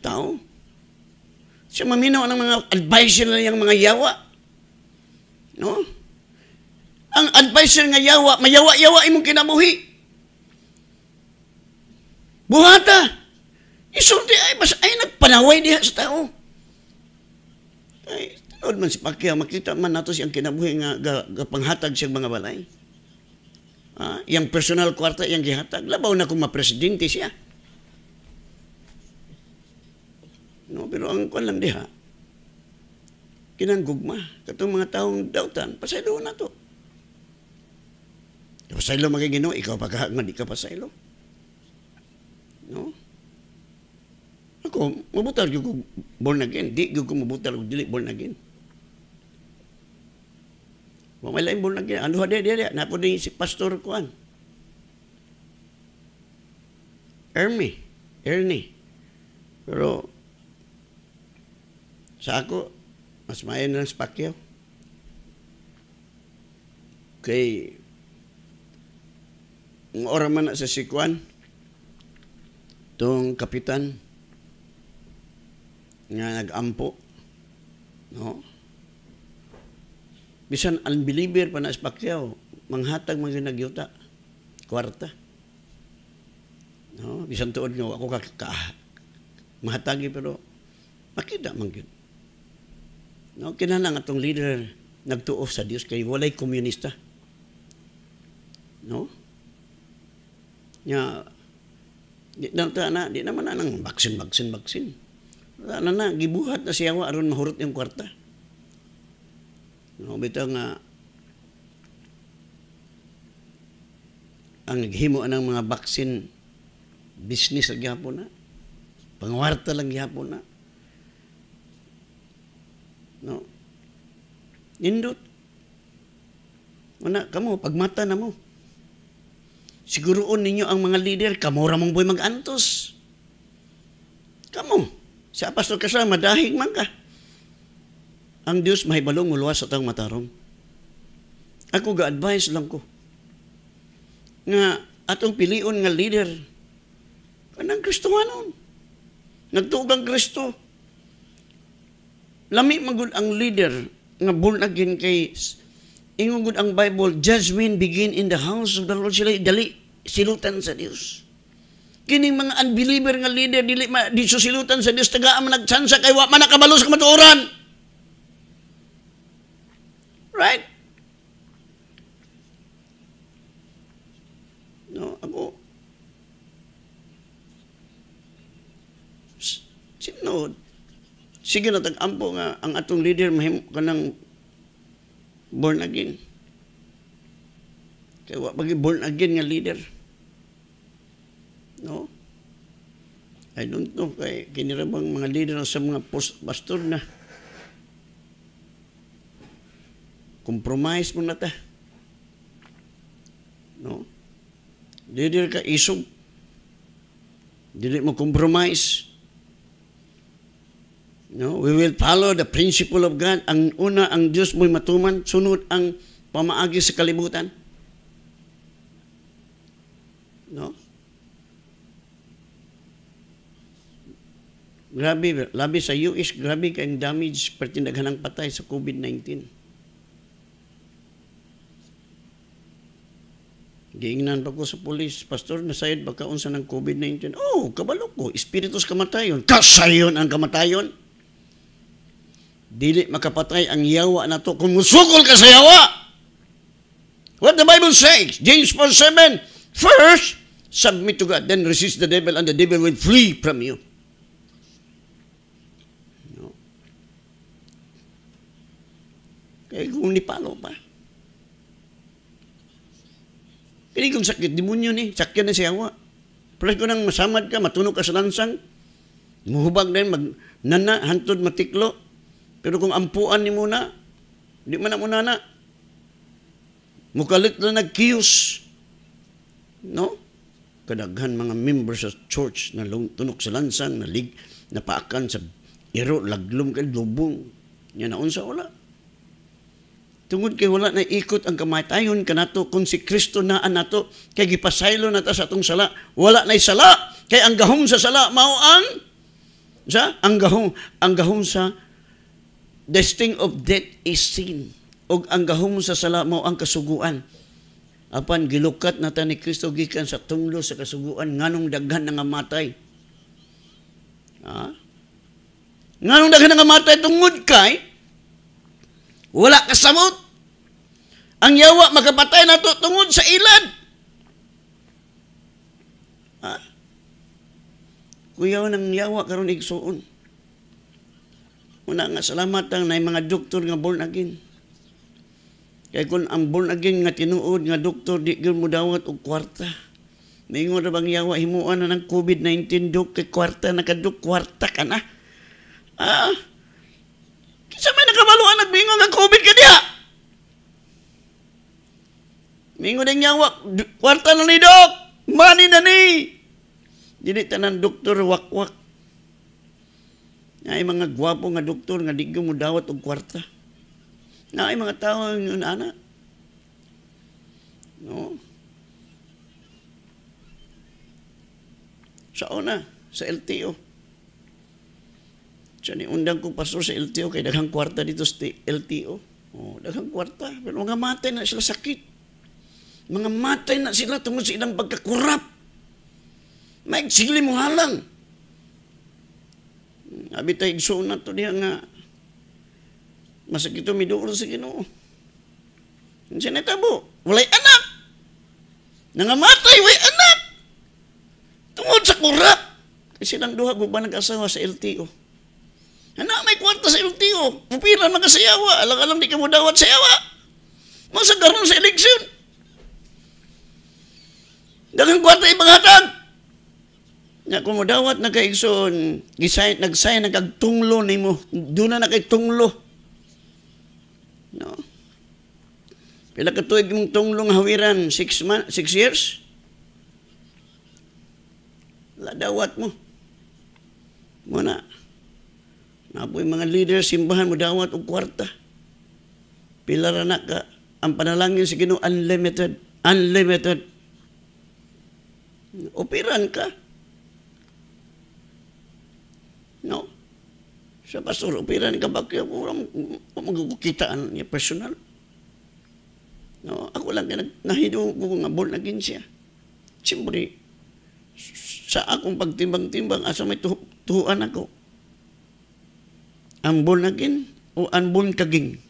tao. Siya maminaw ng mga advisor na niyang mga yawa. No? Ang advisor nga yawa, mayawa-yawa imong kinabuhi. Buhata! Isulti ay, bas ay nagpanaway diha sa tao. Ay, tanood man si Pacquiao, makita man nato siyang kinabuhi nga gapanghatag ga siyang mga balay. Ah, yang personal kwarta yang gihatag, labaw na kung mapresidente siya. No, pero ang kwan lang diha, kinanggugma. Katong mga taong dautan, pasaylo na to. Pasaylo magigino, ikaw pagkahangan, di ka pasaylo. No? Ako, mabutal yung kong born again. Di yung kong mabutal yung dili born again. Mamalain born again. Ano ha, di, di, di. Napo din si Pastor ko an. Ernie. Ernie. Pero, sa ako, mas mayan na si Pacquiao. Kay, ang oras man sa Sikwan, tong kapitan nga nagampo, no? Bisan unbeliever pa na si Pacquiao, manghatag mga nagyuta, kwarta. No? Bisan tuod nga ako ka, ka mahatagi pero makita man gyud No, kinahanglan atong leader nagtuo sa Dios kay walay komunista. No? Nya di na na, di naman na nang baksin baksin baksin. Na na gibuhat na siya wa aron mahurot yung kwarta. No, bitaw nga ang naghimo anang mga baksin business sa gihapon na. Pangwarta lang gihapon na. No. Nindot. Una kamo pagmata na mo. Siguroon ninyo ang mga leader, kamura mong boy magantos. Kamo, sa pastor ka sa madahig man ka. Ang Dios mahibalong muluwas sa taong matarong. Ako ga-advise lang ko na atong pilion nga leader kanang Kristohanon. Nagtuog ang Kristo lami magud ang leader nga bulnagin kay ingon ang Bible, judgment begin in the house of the Lord. Sila dali silutan sa Dios. Kining mga unbeliever nga leader dili ma di silutan sa Dios taga man nagtsansa kay wa man nakabalo sa kamatuoran. Right? No, ako. Sinod sige na tag-ampo nga ang atong leader mahimo kanang born again. Kaya wa pagi born again nga leader. No? I don't know kay kinirabang mga leader sa mga post pastor na compromise mo na ta. No? Leader ka isog. Dili mo compromise. No? We will follow the principle of God. Ang una, ang Dios mo'y matuman. Sunod, ang pamaagi sa kalibutan. No? Grabe, labi sa US, grabe kayong damage per tinaghanang patay sa COVID-19. Giingnan pa ko sa polis, Pastor, nasayod ba kaunsa ng COVID-19? Oh, kabalo ko, espiritus kamatayon. Kasayon ang kamatayon. Dili makapatay ang yawa na to kung musukol ka sa yawa. What the Bible says, James 4.7, First, submit to God, then resist the devil, and the devil will flee from you. No. Kaya kung nipalo pa, Kini kung sakit, demonyo ni, sakyan na si Yawa. Plus ko nang masamad ka, matunog ka sa lansang, muhubag na yun, mag, nana, hantod, matiklo, pero kung ampuan ni muna, di man muna na. Mukalit na nagkiyos. No? Kadaghan mga members sa church na tunok sa lansang, na lig, napaakan sa iro, laglom kay lubong. Yan na unsa wala. Tungod kay wala na ikot ang kamatayon kanato kung si Kristo na anato kay gipasaylo na ta sa atong sala wala na sala kay ang gahom sa sala mao ang sa ang gahom ang gahom sa The sting of death is sin. Og ang gahom sa sala mao ang kasuguan. Apan gilukat na ni Kristo gikan sa tunglo sa kasuguan nganong daghan nga matay. Ha? Nganong daghan nga matay tungod kay wala kasamot. Ang yawa makapatay nato tungod sa ilad. Ha? Kuyaw ng yawa karon igsuon na nga salamat ang na mga doktor nga born again. Kaya kung ang born again nga tinuod nga doktor, di gyud mo dawat og kwarta. Mingon na bang yawa, himuan na ng COVID-19 dok, kay kwarta, nakadok, kwarta ka na. Ah, kisa may nakabaluan, nagmingon ng COVID ka diha. Mingon ang yawa, kwarta na ni dok, money na ni. Dili tanan doktor wak-wak. Na ay mga gwapo nga doktor nga digyo mo dawat og kwarta. Na ay mga tao nga ana. No. Sa una, sa LTO. Siya ni undang kong pastor sa LTO kay daghang kwarta dito sa LTO. Oh, daghang kwarta. Pero mga matay na sila sakit. Mga matay na sila tungkol sa ilang pagkakurap. Maigsili mo halang. Abi tayo igsuna to diya nga. Masakito miduol sa ginoo. Siya na tabo. Walay anak. Nangamatay, walay anak. Tungod sa Kasi nang duha, guba nag-asawa sa LTO. Anak, may kwarta sa LTO. Pupila na ka sa yawa. Alang-alang di ka mo dawat sa yawa. Masagaroon sa eleksyon. Dagang kwarta ibang hatag nga kung mudawat na kay igsoon gisay nagsay nagagtunglo nimo duna na kay tunglo no pila ka tuig mong ng hawiran 6 months 6 years ladawat mo mo na napoy mga leader simbahan mo dawat og kwarta pila ra na ka ang panalangin sa si Ginoo unlimited unlimited operan ka No. Sa pastor, upiran ka ba kaya magkukitaan niya personal? No, ako lang ka nahidong ko nga bol naging siya. Siyempre, sa akong pagtimbang-timbang, asa may tuh tuhuan ako. Ambon naging o ambon kaging.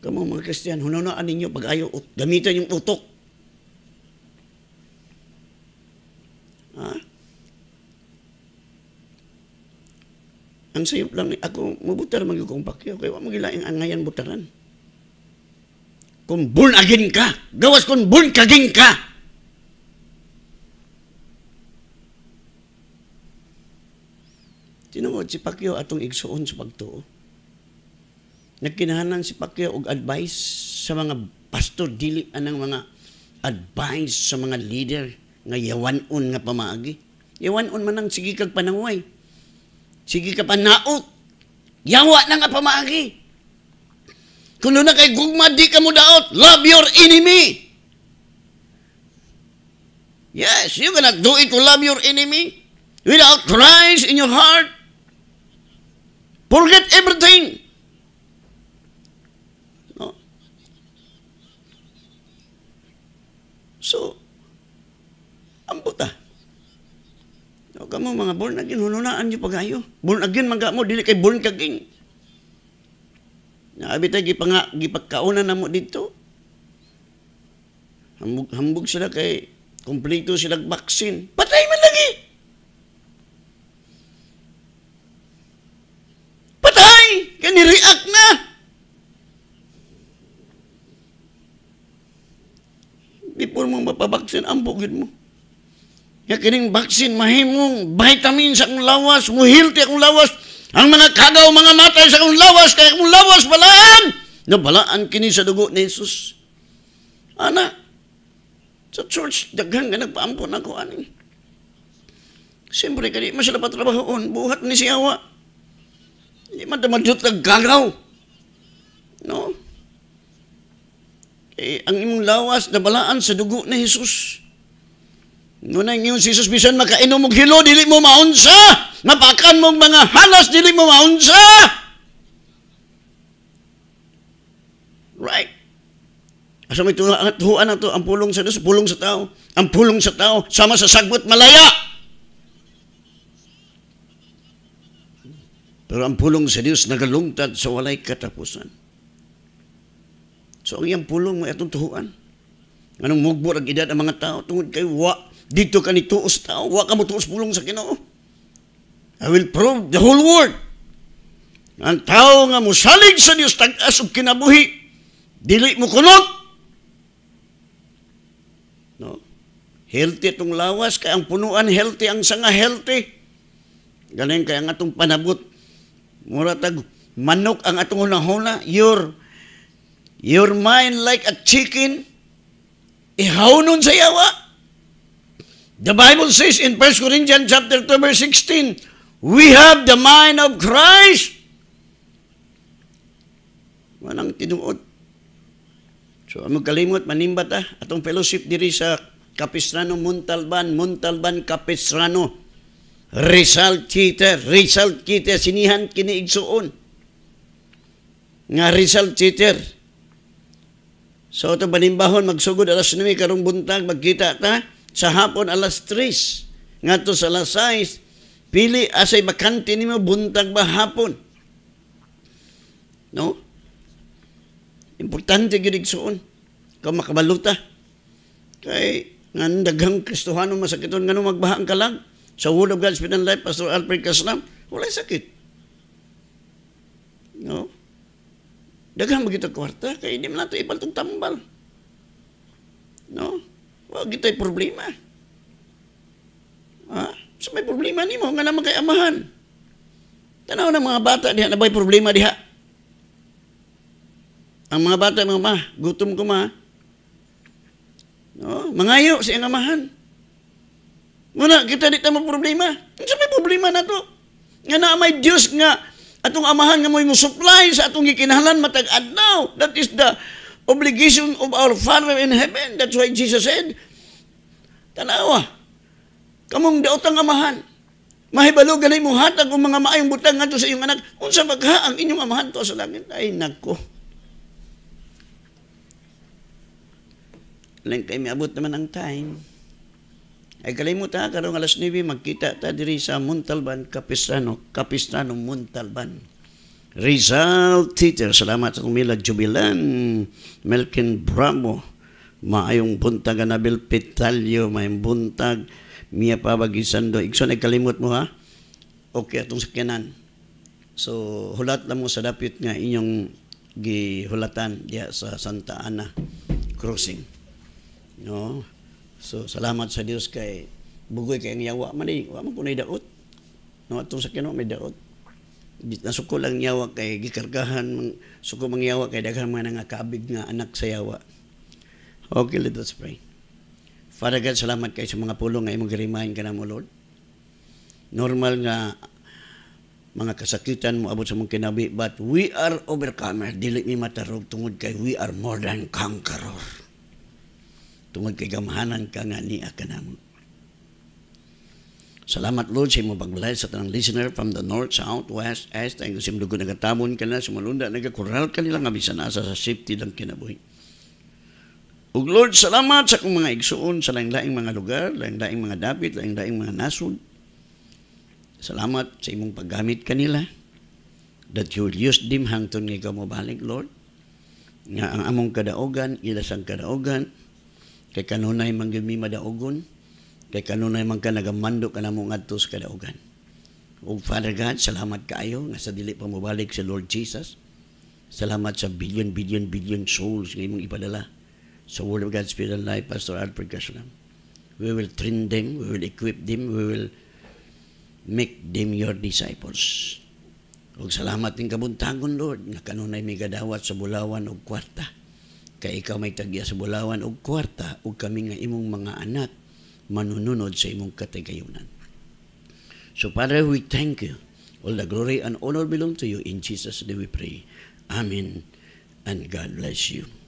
Kamu mga Kristiyan, hununaan ninyo pag ayaw, oh, gamitan yung utok. Ha? Ang sayop lang, ako mubutar magigong pakyo, kaya wag magilaing angayan butaran. Kung born agin ka, gawas kung born kaging ka. Tinungod si Pacquiao atong igsuon sa pagtuo. Nagkinahanan si Pacquiao og advice sa mga pastor, dili anang mga advice sa mga leader nga un nga pamaagi. un man ang sige kag panangway. Sige ka panaot. Yawa na nga pamaagi. Kung na kay gugma, di ka mo daot. Love your enemy. Yes, you cannot do it to love your enemy without Christ in your heart. Forget everything. No? So, Ambot ah. O kamo mga born again, hununaan niyo pagayo. Born again, mga mo, dili kay born kaging. Naabi tayo, gipanga, gipagkauna na mo dito. Hambog, hambog sila kay kompleto sila vaccine. Patay man lagi! Patay! Kani react na! Before mo mapabaksin, ambogin mo. Ya kining vaccine mahimong vitamin sa akong lawas, mo healthy akong lawas. Ang mga kagaw mga matay sa akong lawas kay akong lawas balaan. balaan kini sa dugo ni Jesus. Ana. Sa church daghan nga nagpaampon ako ani. Siyempre, kani masala pa trabahoon, buhat ni siyawa. Hindi man tamadyot nagkagaw. No? Eh, ang imong lawas, balaan sa dugo ni Jesus. Ngunay ngayon si Jesus bisan makainom og hilo dili mo maunsa. Mapakan mong mga halas dili mo maunsa. Right. Asa may tuhuan na to ang pulong sa Diyos, pulong sa tao, ang pulong sa tao, sama sa sagbot malaya. Pero ang pulong sa Diyos nagalungtad sa walay katapusan. So ang iyang pulong may atong tuhuan. Anong mugbo ang edad ang mga tao tungod kay wa dito ka ni tuos tao, wa ka mo tuos pulong sa kino. I will prove the whole world. Ang tao nga musalig sa Dios tag-as kinabuhi, dili mo kunot. No? Healthy itong lawas, kaya ang punuan healthy, ang sanga healthy. Galing kaya nga itong panabot. Muratag, manok ang atong hunahuna, your, your mind like a chicken, ihaunon sa yawa. The Bible says in 1 Corinthians chapter 2 verse 16, we have the mind of Christ. Walang tinuot. So, among kalimot, manimbat ah, atong fellowship diri sa Capistrano Montalban, Montalban Capistrano. Result kita, result kita, sinihan kini igsuon. Nga result cheater. So, ito banimbahon, magsugod alas nami karong buntag, magkita ta sa hapon alas 3 ngadto sa alas 6 pili asay bakante mo buntag ba hapon no importante gyud igsuon ka makabaluta kay ngan daghang Kristohano masakiton ngano magbahang kalag sa Word of God's spiritual Life Pastor Alfred Kaslam wala sakit no daghang magito kwarta kay hindi man ato ipantong tambal no Wa gitay problema. Ha? Sa so, may problema nimo nga naman kay amahan. Tanaw ng mga bata diha na bay problema diha. Ang mga bata mga ma, gutom ko ma. No, mangayo sa ang amahan. Muna, kita di tamo problema. Sa may problema na to. Nga na may Dios nga atong amahan nga mo'y supply sa atong gikinahanglan matag adlaw. That is the obligation of our Father in heaven. That's why Jesus said, Tanawa, kamong daot ang amahan. Mahibalo ganay mo hatag ang mga maayong butang nga sa iyong anak. Unsa magha ang inyong amahan to sa langit. Ay, nako. Lang kay miabot naman ang time. Ay kalimutan, karong alas 9, magkita ta diri sa Montalban, Kapistano, Kapistano, Montalban. Rizal Teacher, salamat sa kumilag jubilan. Melkin Bramo, maayong buntag Anabel Petalyo, maayong buntag. Mia Pabagisan do. Ikso, nagkalimot mo ha? Okay, atong sakyanan. So, hulat lang mo sa dapit nga inyong gihulatan diya sa Santa Ana Crossing. No? So, salamat sa Dios kay bugoy kay ang yawa man ni, Wa man ko na daot. No, atong sakyanan may daot nasuko lang yawa kay gikargahan suko mangyawa kay daghan mga nangakabig nga anak sa yawa. Okay, let us pray. Father God, salamat kay sa mga pulong nga imong girimahin ka mo, Lord. Normal nga mga kasakitan mo abot sa mong kinabi, but we are overcomer. Dili ni matarog tungod kay we are more than conqueror. Tungod kay gamahanan ka nga ni ka namo. Salamat, Lord, sa imong pag-bless sa tanang listener from the north, south, west, east. Ang gusim dugo nagatamon ka na, malunda, nagakural ka nila nga bisan asa sa safety lang kinabuhi. Ug Lord, salamat sa kong mga igsuon sa laing-laing mga lugar, laing-laing mga dapit, laing-laing mga nasod. Salamat sa imong paggamit kanila that you will use them hangtod nga ikaw mabalik, Lord. Nga ang among kadaogan, ilas ang kadaogan, kay kanunay mangyumi madaogon, Kay kanunay man ka nagamando ka na mong adto sa kadaugan. O Father God, salamat kaayo nga sa dili pa mabalik sa Lord Jesus. Salamat sa billion, billion, billion souls nga imong ipadala sa Word of God, Spirit and Life, Pastor Alfred Kasulam. We will train them, we will equip them, we will make them your disciples. O salamat ng kabuntagon, Lord, nga kanunay may gadawat sa bulawan o kwarta. Kay ikaw may tagya sa bulawan o kwarta o kami nga imong mga anak manununod sa imong katigayunan. So Father, we thank you. All the glory and honor belong to you. In Jesus' name we pray. Amen. And God bless you.